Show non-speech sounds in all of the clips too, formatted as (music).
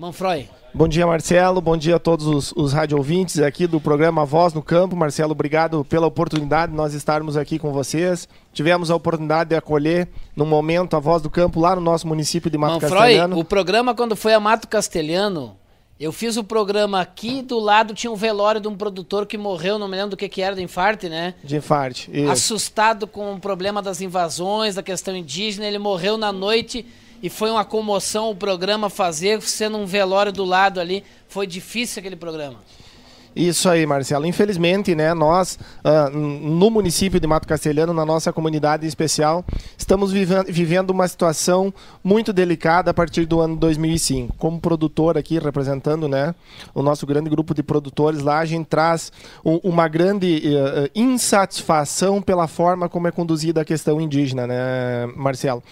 Manfroy. Bom dia, Marcelo. Bom dia a todos os, os radiovintes aqui do programa Voz no Campo. Marcelo, obrigado pela oportunidade de nós estarmos aqui com vocês. Tivemos a oportunidade de acolher, no momento, a Voz do Campo lá no nosso município de Mato Manfroy, Castelhano. o programa, quando foi a Mato Castelhano, eu fiz o programa aqui, do lado tinha um velório de um produtor que morreu, não me lembro do que, que era, de infarte, né? De infarte, isso. Assustado com o problema das invasões, da questão indígena, ele morreu na noite e foi uma comoção o programa fazer, sendo um velório do lado ali. Foi difícil aquele programa. Isso aí, Marcelo. Infelizmente, né, nós, uh, no município de Mato Castelhano, na nossa comunidade especial, estamos vivendo uma situação muito delicada a partir do ano 2005. Como produtor aqui, representando né, o nosso grande grupo de produtores lá, a gente traz um, uma grande uh, insatisfação pela forma como é conduzida a questão indígena, né, Marcelo?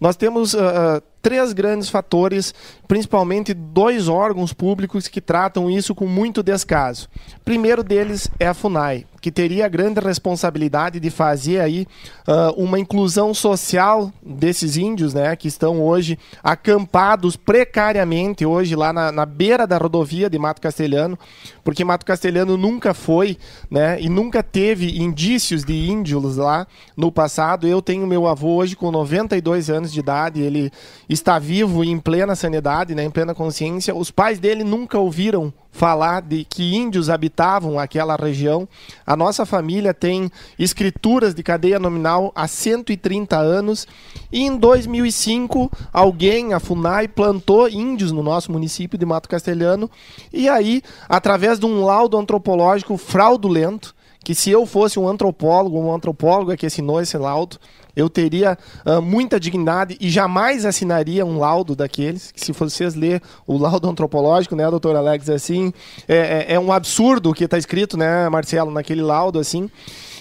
Nós temos. Uh, três grandes fatores, principalmente dois órgãos públicos que tratam isso com muito descaso. primeiro deles é a FUNAI, que teria a grande responsabilidade de fazer aí uh, uma inclusão social desses índios, né, que estão hoje acampados precariamente hoje lá na, na beira da rodovia de Mato Castelhano, porque Mato Castelhano nunca foi, né, e nunca teve indícios de índios lá no passado. Eu tenho meu avô hoje com 92 anos de idade, ele está vivo e em plena sanidade, né, em plena consciência. Os pais dele nunca ouviram falar de que índios habitavam aquela região. A nossa família tem escrituras de cadeia nominal há 130 anos e em 2005 alguém, a FUNAI, plantou índios no nosso município de Mato Castelhano e aí, através de um laudo antropológico fraudulento, que se eu fosse um antropólogo, um antropólogo é que assinou esse laudo, eu teria uh, muita dignidade e jamais assinaria um laudo daqueles. se vocês ler o laudo antropológico, né, doutor Alex, assim, é, é, é um absurdo o que está escrito, né, Marcelo, naquele laudo, assim.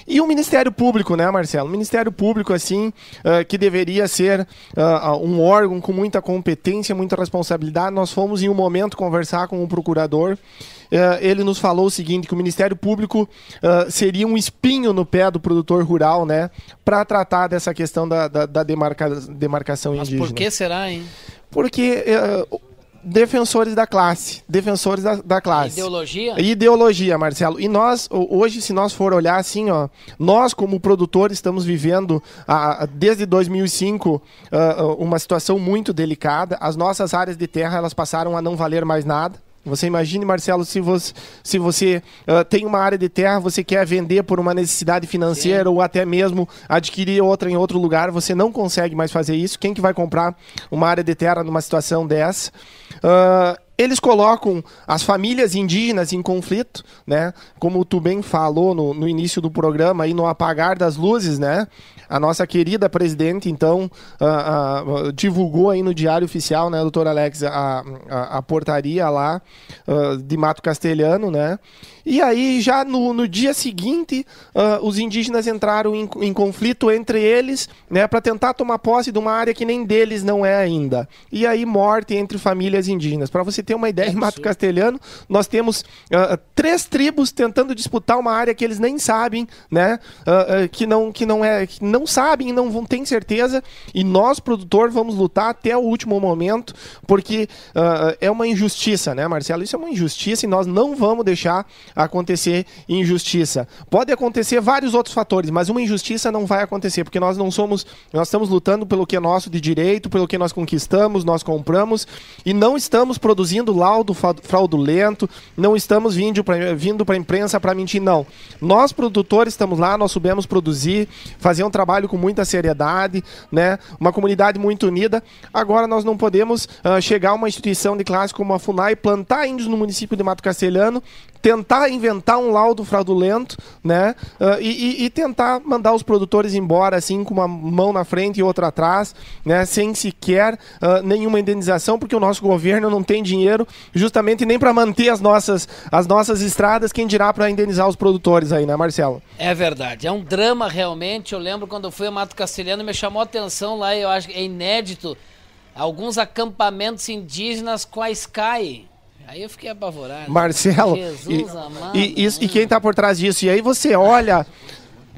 E o Ministério Público, né, Marcelo? O Ministério Público, assim, uh, que deveria ser uh, um órgão com muita competência, muita responsabilidade. Nós fomos, em um momento, conversar com o um procurador. Uh, ele nos falou o seguinte: que o Ministério Público seria um espinho no pé do produtor rural, né? Para tratar dessa questão da, da, da demarca, demarcação Mas indígena. Mas por que será, hein? Porque uh, defensores da classe. Defensores da, da, classe. Ideologia? Ideologia, Marcelo. E nós, hoje, se nós for olhar assim, ó, nós, como produtores, estamos vivendo a, desde 2005 ah, ah, uma situação muito delicada. As nossas áreas de terra elas passaram a não valer mais nada. Você imagine, Marcelo, se você, se você uh, tem uma área de terra, você quer vender por uma necessidade financeira Sim. ou até mesmo adquirir outra em outro lugar, você não consegue mais fazer isso. Quem que vai comprar uma área de terra numa situação dessa? Uh, eles colocam as famílias indígenas em conflito, né? Como tu bem falou no, no início do programa e no apagar das luzes, né? A nossa querida presidente, então, uh, uh, divulgou aí no Diário Oficial, né, doutor Alex, a, a, a portaria lá uh, de Mato Castelhano, né? E aí, já no, no dia seguinte, os indígenas entraram em, em conflito entre eles, né? Para tentar tomar posse de uma área que nem deles não é ainda. E aí, morte entre famílias indígenas. Para você ter uma ideia, é em Mato Castelhano, nós temos uh, três tribos tentando disputar uma área que eles nem sabem, né? Uh, uh, que não que não é, que não sabem, não vão ter certeza. E nós, produtor, vamos lutar até o último momento, porque é uma injustiça, né, Marcelo? Isso é uma injustiça e nós não vamos deixar acontecer injustiça. Pode acontecer vários outros fatores, mas uma injustiça não vai acontecer, porque nós não somos, nós estamos lutando pelo que é nosso de direito, pelo que nós conquistamos, nós compramos e não estamos produzindo vindo laudo fraudulento, não estamos vindo para vindo a imprensa para mentir, não. Nós, produtores, estamos lá, nós soubemos produzir, fazer um trabalho com muita seriedade, né? uma comunidade muito unida. Agora, nós não podemos uh, chegar a uma instituição de classe como a FUNAI, plantar índios no município de Mato Castelhano, tentar inventar um laudo fraudulento, né? Uh, e, e, tentar mandar os produtores embora, assim, com uma mão na frente e outra atrás, né? Sem sequer uh, nenhuma indenização, porque o nosso governo não tem dinheiro justamente nem para manter as nossas, as nossas estradas, quem dirá para indenizar os produtores aí, né, Marcelo? É verdade, é um drama realmente. Eu lembro quando eu fui a Mato Castelhano, me chamou a atenção lá, eu acho que é inédito alguns acampamentos indígenas quais caem. Aí eu fiquei apavorado. Marcelo. Jesus e, amado. E, e quem tá por trás disso? E aí você olha.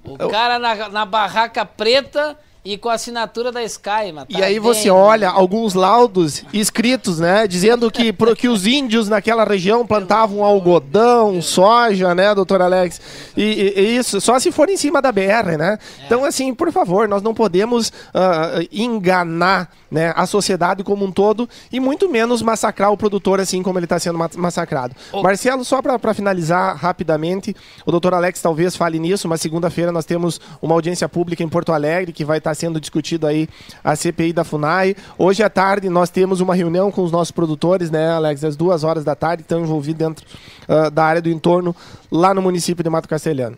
O cara na, na barraca preta e com a assinatura da Sky, mano. Tá e aí bem, você olha alguns laudos escritos, né? Dizendo que, (laughs) pro, que os índios naquela região plantavam algodão, soja, né, doutor Alex? E, e, e, isso, só se for em cima da BR, né? É. Então, assim, por favor, nós não podemos uh, enganar né, a sociedade como um todo e muito menos massacrar o produtor assim como ele está sendo massacrado. Marcelo, só para finalizar rapidamente, o doutor Alex talvez fale nisso, mas segunda-feira nós temos uma audiência pública em Porto Alegre que vai estar tá sendo discutido aí a CPI da FUNAI. Hoje à tarde nós temos uma reunião com os nossos produtores, né, Alex? Às duas horas da tarde, que estão envolvidos dentro uh, da área do entorno, lá no município de Mato Castelhano.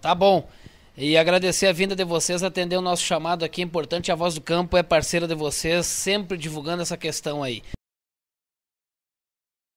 Tá bom. E agradecer a vinda de vocês, atender o nosso chamado aqui. É importante, a Voz do Campo é parceira de vocês, sempre divulgando essa questão aí.